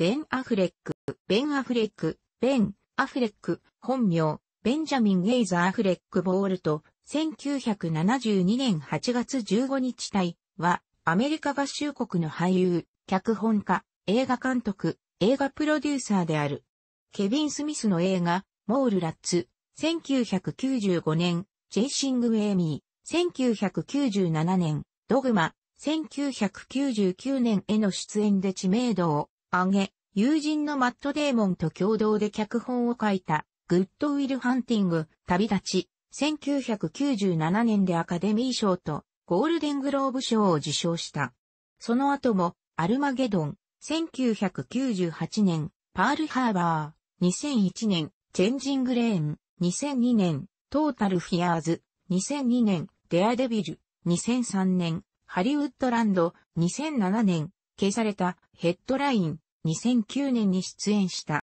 ベン・アフレック、ベン・アフレック、ベン・アフレック、本名、ベンジャミン・エイザ・ー・アフレック・ボールと、1972年8月15日対は、アメリカ合衆国の俳優、脚本家、映画監督、映画プロデューサーである。ケビン・スミスの映画、モール・ラッツ、1995年、チェイシング・ウェイミー、1997年、ドグマ、1999年への出演で知名度を挙げ、友人のマット・デーモンと共同で脚本を書いた、グッドウィル・ハンティング、旅立ち、1997年でアカデミー賞とゴールデングローブ賞を受賞した。その後も、アルマゲドン、1998年、パールハーバー、2001年、チェンジングレーン、2002年、トータルフィアーズ、2002年、デアデビル、2003年、ハリウッドランド、2007年、掲されたヘッドライン2009年に出演した。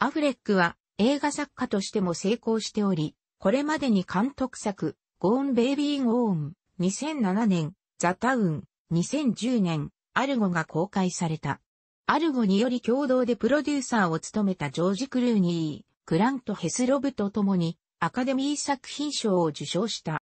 アフレックは映画作家としても成功しており、これまでに監督作、ゴーンベイビーゴーン2007年、ザタウン2010年、アルゴが公開された。アルゴにより共同でプロデューサーを務めたジョージ・クルーニー、クラント・ヘスロブと共にアカデミー作品賞を受賞した。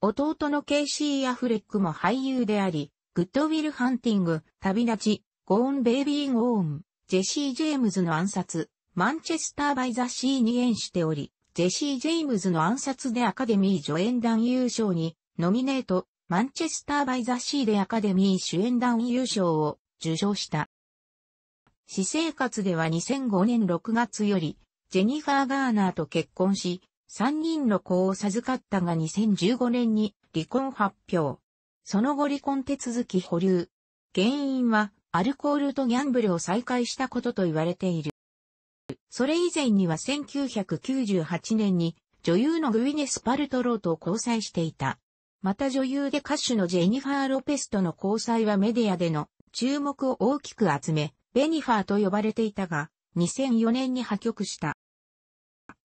弟のケイシー・アフレックも俳優であり、グッドウィル・ハンティング、旅立ち、ゴーン・ベイビー・ゴーン、ジェシー・ジェームズの暗殺、マンチェスター・バイ・ザ・シーに演しており、ジェシー・ジェームズの暗殺でアカデミー助演団優勝に、ノミネート、マンチェスター・バイ・ザ・シーでアカデミー主演団優勝を受賞した。私生活では2005年6月より、ジェニファー・ガーナーと結婚し、3人の子を授かったが2015年に離婚発表。その後離婚手続き保留。原因は、アルコールとギャンブルを再開したことと言われている。それ以前には1998年に女優のグイネス・パルトローと交際していた。また女優で歌手のジェニファー・ロペスとの交際はメディアでの注目を大きく集め、ベニファーと呼ばれていたが、2004年に破局した。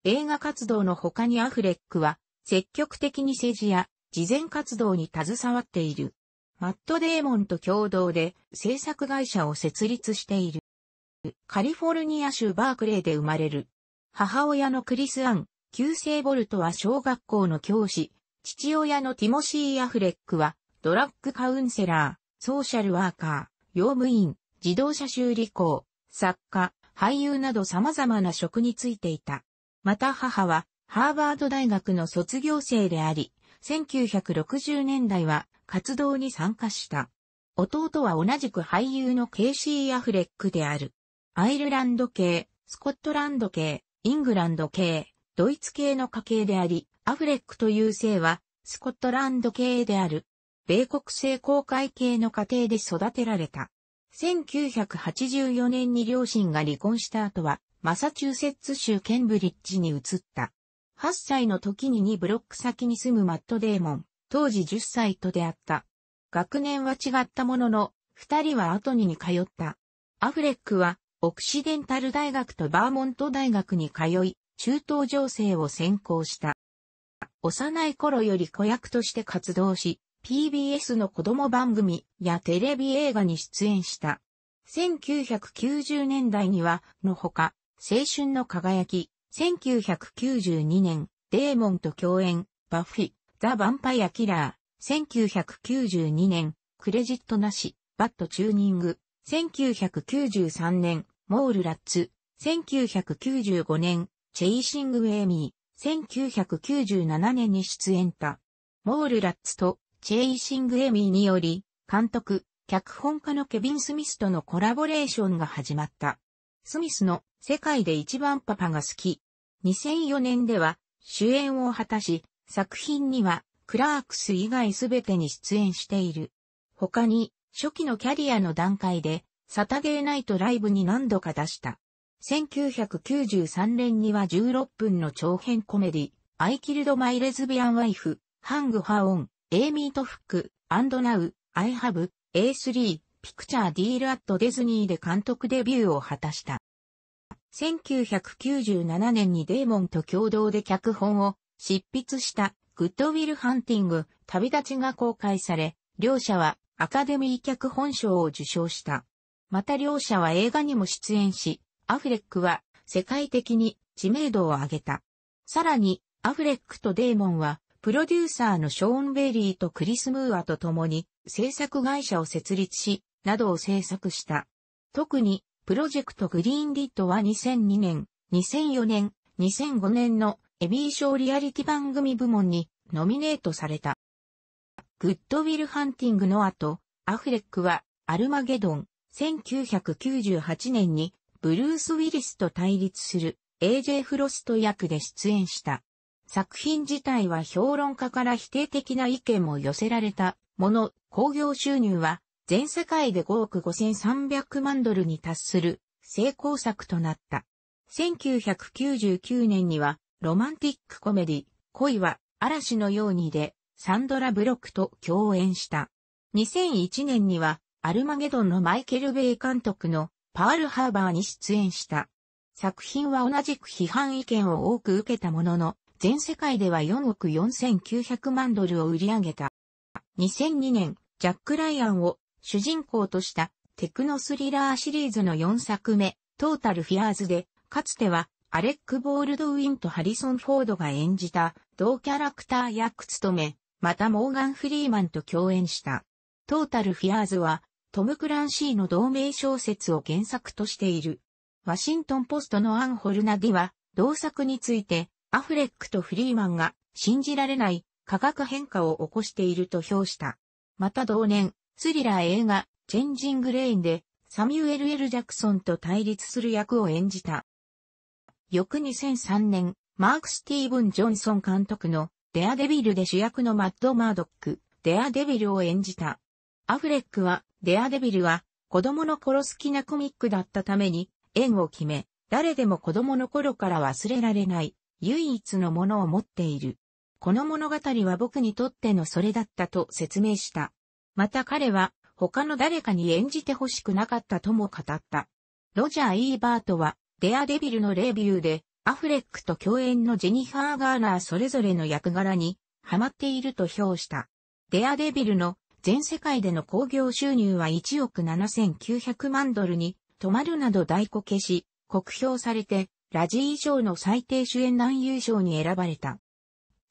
映画活動の他にアフレックは積極的に政治や慈善活動に携わっている。マット・デーモンと共同で制作会社を設立している。カリフォルニア州バークレーで生まれる。母親のクリス・アン、旧姓ボルトは小学校の教師、父親のティモシー・アフレックはドラッグカウンセラー、ソーシャルワーカー、用務員、自動車修理工、作家、俳優など様々な職に就いていた。また母はハーバード大学の卒業生であり、1960年代は活動に参加した。弟は同じく俳優のケイシー・アフレックである。アイルランド系、スコットランド系、イングランド系、ドイツ系の家系であり、アフレックという姓は、スコットランド系である。米国製公開系の家庭で育てられた。1984年に両親が離婚した後は、マサチューセッツ州ケンブリッジに移った。8歳の時に2ブロック先に住むマット・デーモン、当時10歳と出会った。学年は違ったものの、二人は後にに通った。アフレックは、オクシデンタル大学とバーモント大学に通い、中東情勢を専攻した。幼い頃より子役として活動し、PBS の子供番組やテレビ映画に出演した。1990年代には、のほか、青春の輝き、1992年、デーモンと共演、バフィ、ザ・ヴァンパイア・キラー、1992年、クレジットなし、バットチューニング、1993年、モールラッツ、1995年、チェイシング・ウェイミー、1997年に出演た。モールラッツとチェイシング・エミーにより、監督、脚本家のケビン・スミスとのコラボレーションが始まった。スミスの世界で一番パパが好き2004年では主演を果たし、作品にはクラークス以外すべてに出演している。他に、初期のキャリアの段階で、サタデーナイトライブに何度か出した。1993年には16分の長編コメディ、I killed my lesbian wife, hang h e フ on, a meet アイ・ハ k and now, I have, A3, Picture Deal at Disney で監督デビューを果たした。1997年にデーモンと共同で脚本を執筆したグッドウィル・ハンティング、旅立ちが公開され、両者はアカデミー脚本賞を受賞した。また両者は映画にも出演し、アフレックは世界的に知名度を上げた。さらに、アフレックとデーモンは、プロデューサーのショーン・ベリーとクリス・ムーアと共に、制作会社を設立し、などを制作した。特に、プロジェクトグリーンリッドは2002年、2004年、2005年のエビー賞リアリティ番組部門にノミネートされた。グッドウィルハンティングの後、アフレックはアルマゲドン、1998年にブルース・ウィリスと対立する AJ フロスト役で出演した。作品自体は評論家から否定的な意見も寄せられたもの、興行収入は全世界で5億5300万ドルに達する成功作となった。1999年には、ロマンティックコメディ、恋は嵐のようにで、サンドラ・ブロックと共演した。2001年には、アルマゲドンのマイケル・ベイ監督のパールハーバーに出演した。作品は同じく批判意見を多く受けたものの、全世界では4億4900万ドルを売り上げた。2002年、ジャック・ライアンを主人公としたテクノスリラーシリーズの4作目、トータルフィアーズで、かつてはアレック・ボールドウィンとハリソン・フォードが演じた同キャラクター役務め、またモーガン・フリーマンと共演した。トータルフィアーズは、トム・クランシーの同名小説を原作としている。ワシントンポストのアン・ホルナディは、同作について、アフレックとフリーマンが信じられない価格変化を起こしていると評した。また同年、スリラー映画、チェンジング・レインで、サミュエル・エル・ジャクソンと対立する役を演じた。翌2003年、マーク・スティーブン・ジョンソン監督の、デアデビルで主役のマッド・マードック、デアデビルを演じた。アフレックは、デアデビルは、子供の頃好きなコミックだったために、縁を決め、誰でも子供の頃から忘れられない、唯一のものを持っている。この物語は僕にとってのそれだったと説明した。また彼は他の誰かに演じて欲しくなかったとも語った。ロジャー・イーバートはデアデビルのレビューでアフレックと共演のジェニファー・ガーナーそれぞれの役柄にハマっていると評した。デアデビルの全世界での興行収入は1億7900万ドルに止まるなど大こけし、酷評されて、ラジー賞の最低主演男優賞に選ばれた。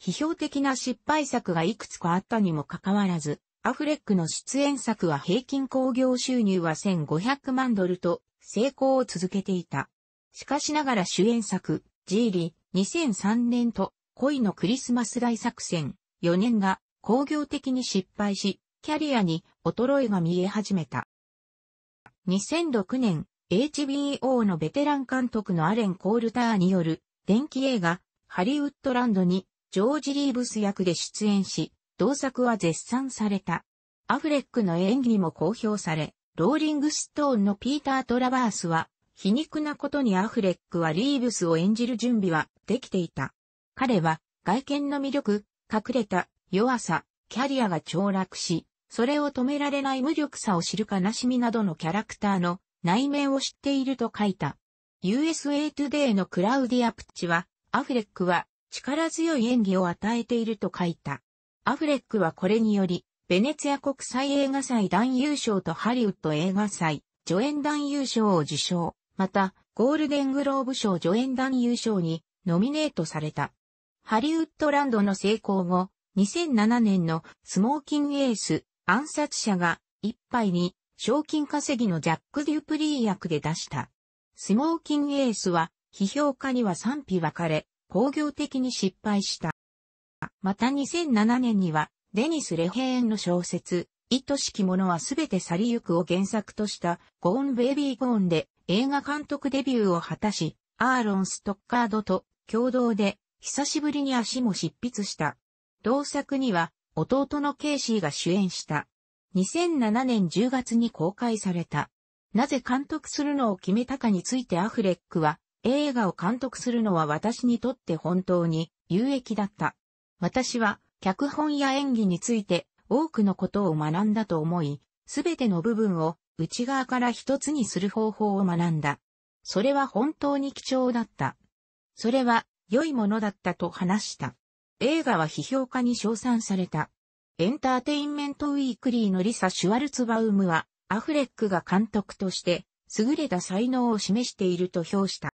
批評的な失敗作がいくつかあったにもかかわらず、アフレックの出演作は平均興行収入は1500万ドルと成功を続けていた。しかしながら主演作、ジーリ、2003年と恋のクリスマス大作戦、4年が工業的に失敗し、キャリアに衰えが見え始めた。2006年、HBO のベテラン監督のアレン・コールターによる電気映画、ハリウッドランドにジョージ・リーブス役で出演し、同作は絶賛された。アフレックの演技も公表され、ローリングストーンのピーター・トラバースは、皮肉なことにアフレックはリーブスを演じる準備はできていた。彼は外見の魅力、隠れた弱さ、キャリアが凋落し、それを止められない無力さを知る悲しみなどのキャラクターの内面を知っていると書いた。USA Today のクラウディア・プッチは、アフレックは力強い演技を与えていると書いた。アフレックはこれにより、ベネツィア国際映画祭男優賞とハリウッド映画祭、助演男優賞を受賞、また、ゴールデングローブ賞助演男優賞にノミネートされた。ハリウッドランドの成功後、2007年のスモーキングエース、暗殺者が一杯に賞金稼ぎのジャック・デュプリー役で出した。スモーキングエースは、批評家には賛否分かれ、工業的に失敗した。また2007年には、デニス・レヘーンの小説、愛しき者はすべて去りゆくを原作とした、ゴーン・ベイビー・ゴーンで映画監督デビューを果たし、アーロン・ストッカードと共同で、久しぶりに足も執筆した。同作には、弟のケイシーが主演した。2007年10月に公開された。なぜ監督するのを決めたかについてアフレックは、映画を監督するのは私にとって本当に有益だった。私は脚本や演技について多くのことを学んだと思い、すべての部分を内側から一つにする方法を学んだ。それは本当に貴重だった。それは良いものだったと話した。映画は批評家に称賛された。エンターテインメントウィークリーのリサ・シュワルツバウムは、アフレックが監督として、優れた才能を示していると評した。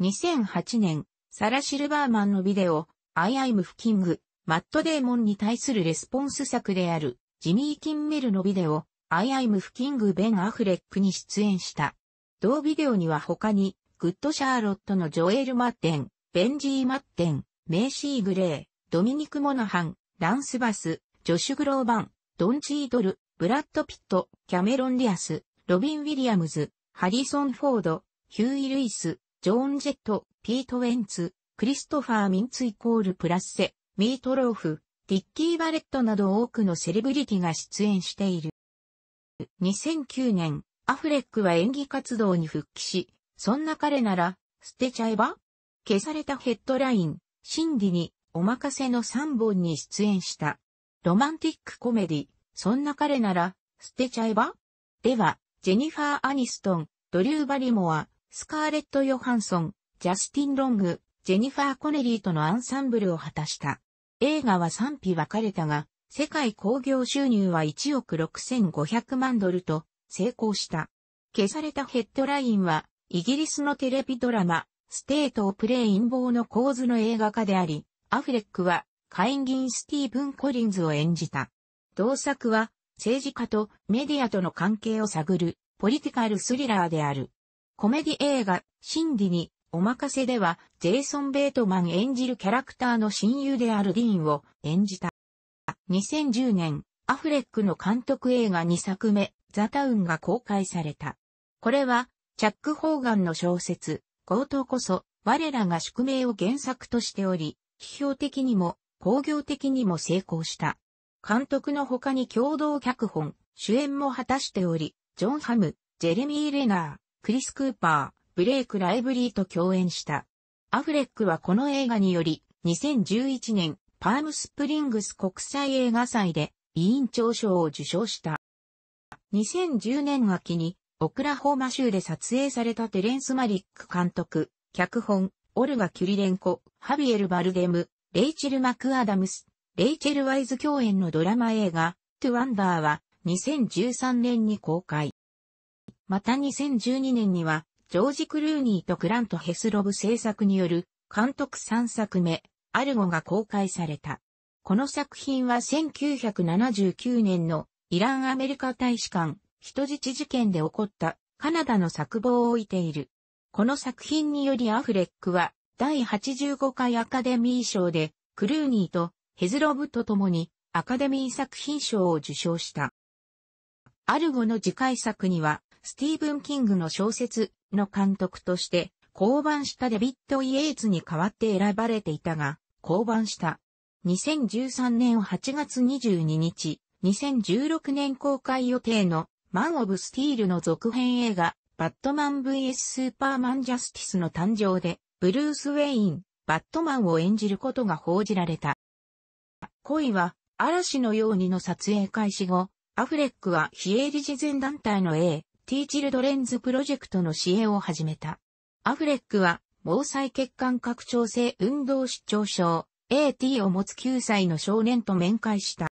2008年、サラ・シルバーマンのビデオ、アイアイムフキング、マットデーモンに対するレスポンス作である、ジミー・キンメルのビデオ、アイアイムフキング・ベン・アフレックに出演した。同ビデオには他に、グッド・シャーロットのジョエル・マッテン、ベンジー・マッテン、メイシー・グレー、ドミニク・モナハン、ランス・バス、ジョシュ・グローバン、ドン・チードル、ブラッド・ピット、キャメロン・ディアス、ロビン・ウィリアムズ、ハリソン・フォード、ヒューイ・ルイス、ジョーン・ジェット、ピート・ウェンツ、クリストファー・ミンツイコールプラッセ、ミートローフ、ティッキー・バレットなど多くのセレブリティが出演している。2009年、アフレックは演技活動に復帰し、そんな彼なら、捨てちゃえば消されたヘッドライン、シンディに、お任せの3本に出演した。ロマンティックコメディ、そんな彼なら、捨てちゃえばでは、ジェニファー・アニストン、ドリュー・バリモア、スカーレット・ヨハンソン、ジャスティン・ロング、ジェニファー・コネリーとのアンサンブルを果たした。映画は賛否分かれたが、世界興行収入は1億6500万ドルと成功した。消されたヘッドラインは、イギリスのテレビドラマ、ステート・オプレイ・陰謀の構図の映画化であり、アフレックは、会議員スティーブン・コリンズを演じた。同作は、政治家とメディアとの関係を探る、ポリティカルスリラーである。コメディ映画、シンディに、おまかせでは、ジェイソン・ベートマン演じるキャラクターの親友であるディーンを演じた。2010年、アフレックの監督映画2作目、ザ・タウンが公開された。これは、チャック・ホーガンの小説、強盗こそ、我らが宿命を原作としており、批評的にも、工業的にも成功した。監督の他に共同脚本、主演も果たしており、ジョン・ハム、ジェレミー・レナー、クリス・クーパー、ブレイク・ライブリーと共演した。アフレックはこの映画により、2011年、パームスプリングス国際映画祭で、委員長賞を受賞した。2010年秋に、オクラホーマ州で撮影されたテレンス・マリック監督、脚本、オルガ・キュリレンコ、ハビエル・バルデム、レイチェル・マクアダムス、レイチェル・ワイズ共演のドラマ映画、トゥ・ワンダーは2013年に公開。また2012年にはジョージ・クルーニーとクラント・ヘスロブ制作による監督3作目、アルゴが公開された。この作品は1979年のイランアメリカ大使館人質事件で起こったカナダの作望を置いている。この作品によりアフレックは第85回アカデミー賞でクルーニーとヘズロブと共にアカデミー作品賞を受賞した。アルゴの次回作にはスティーブン・キングの小説の監督として降板したデビッド・イエーツに代わって選ばれていたが、降板した。2013年8月22日、2016年公開予定のマン・オブ・スティールの続編映画、バットマン VS スーパーマン・ジャスティスの誕生で、ブルース・ウェイン、バットマンを演じることが報じられた。恋は、嵐のようにの撮影開始後、アフレックは非営利慈善団体の A、ティーチルドレンズプロジェクトの支援を始めた。アフレックは、毛細血管拡張性運動失調症、AT を持つ9歳の少年と面会した。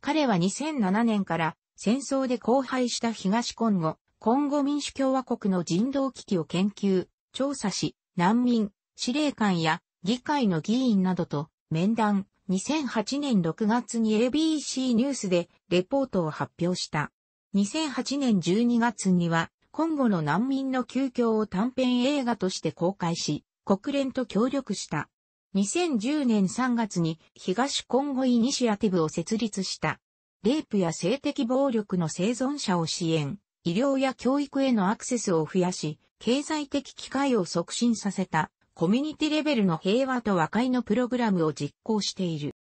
彼は2007年から戦争で荒廃した東コンゴ、コンゴ民主共和国の人道危機を研究、調査し、難民、司令官や議会の議員などと面談、2008年6月に ABC ニュースでレポートを発表した。2008年12月には、今後の難民の急遽を短編映画として公開し、国連と協力した。2010年3月に東コンゴイニシアティブを設立した。レイプや性的暴力の生存者を支援、医療や教育へのアクセスを増やし、経済的機会を促進させた、コミュニティレベルの平和と和解のプログラムを実行している。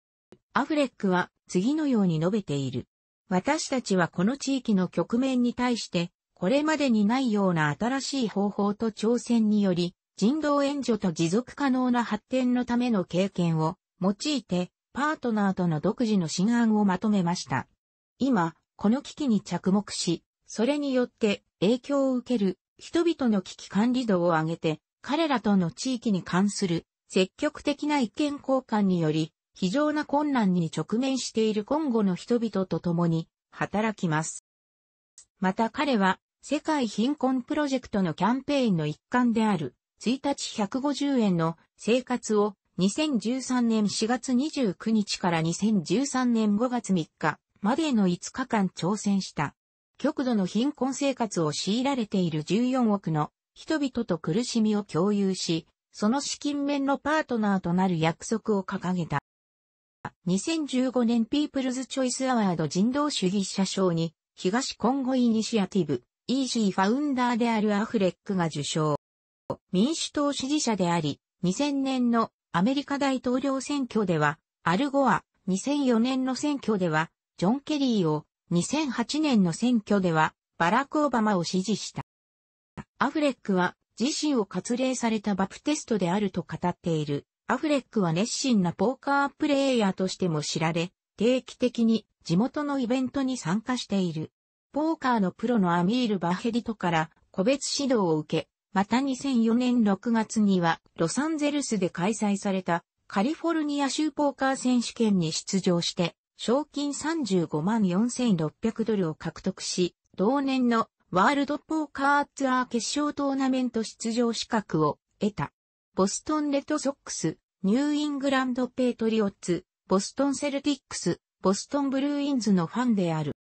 アフレックは次のように述べている。私たちはこの地域の局面に対して、これまでにないような新しい方法と挑戦により、人道援助と持続可能な発展のための経験を用いて、パートナーとの独自の新案をまとめました。今、この危機に着目し、それによって影響を受ける人々の危機管理度を上げて、彼らとの地域に関する積極的な意見交換により、非常な困難に直面している今後の人々と共に働きます。また彼は世界貧困プロジェクトのキャンペーンの一環である1日150円の生活を2013年4月29日から2013年5月3日までの5日間挑戦した。極度の貧困生活を強いられている14億の人々と苦しみを共有し、その資金面のパートナーとなる約束を掲げた。2015年ピープルズ・チョイス・アワード人道主義者賞に、東コンゴイニシアティブ、イージーファウンダーであるアフレックが受賞。民主党支持者であり、2000年のアメリカ大統領選挙では、アルゴア、2004年の選挙では、ジョン・ケリーを、2008年の選挙では、バラク・オバマを支持した。アフレックは、自身を割礼されたバプテストであると語っている。アフレックは熱心なポーカープレイヤーとしても知られ、定期的に地元のイベントに参加している。ポーカーのプロのアミール・バヘリトから個別指導を受け、また2004年6月にはロサンゼルスで開催されたカリフォルニア州ポーカー選手権に出場して、賞金35万4600ドルを獲得し、同年のワールドポーカーツアー決勝トーナメント出場資格を得た。ボストンレッドソックス、ニューイングランドペイトリオッツ、ボストンセルティックス、ボストンブルーインズのファンである。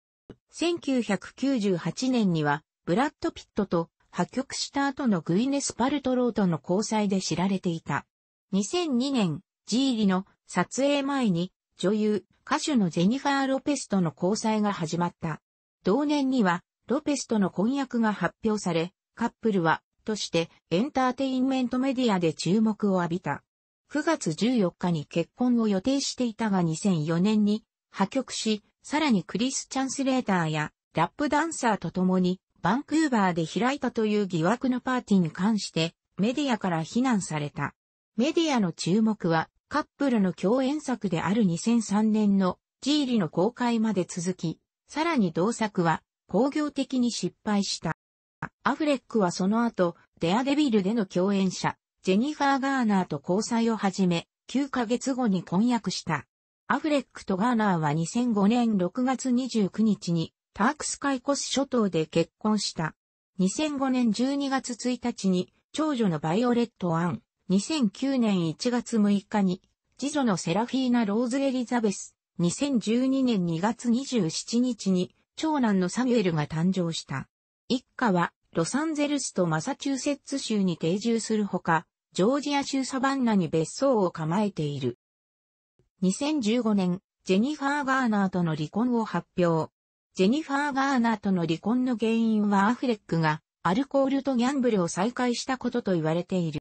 1998年には、ブラッド・ピットと破局した後のグイネス・パルトローとの交際で知られていた。2002年、ジーリの撮影前に女優、歌手のジェニファー・ロペスとの交際が始まった。同年には、ロペスとの婚約が発表され、カップルはとしてエンターテインメントメディアで注目を浴びた。9月14日に結婚を予定していたが2004年に破局し、さらにクリス・チャンスレーターやラップダンサーと共にバンクーバーで開いたという疑惑のパーティーに関してメディアから非難された。メディアの注目はカップルの共演作である2003年のジーリの公開まで続き、さらに同作は工業的に失敗した。アフレックはその後、デアデビルでの共演者、ジェニファー・ガーナーと交際を始め、9ヶ月後に婚約した。アフレックとガーナーは2005年6月29日に、タークスカイコス諸島で結婚した。2005年12月1日に、長女のバイオレット・アン、2009年1月6日に、次女のセラフィーナ・ローズ・エリザベス、2012年2月27日に、長男のサミュエルが誕生した。一家はロサンゼルスとマサチューセッツ州に定住するほか、ジョージア州サバンナに別荘を構えている。2015年、ジェニファー・ガーナーとの離婚を発表。ジェニファー・ガーナーとの離婚の原因はアフレックがアルコールとギャンブルを再開したことと言われている。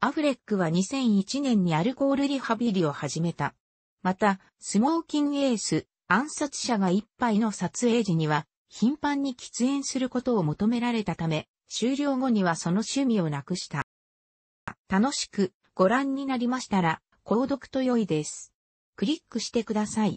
アフレックは2001年にアルコールリハビリを始めた。また、スモーキングエース、暗殺者が一杯の撮影時には、頻繁に喫煙することを求められたため、終了後にはその趣味をなくした。楽しくご覧になりましたら、購読と良いです。クリックしてください。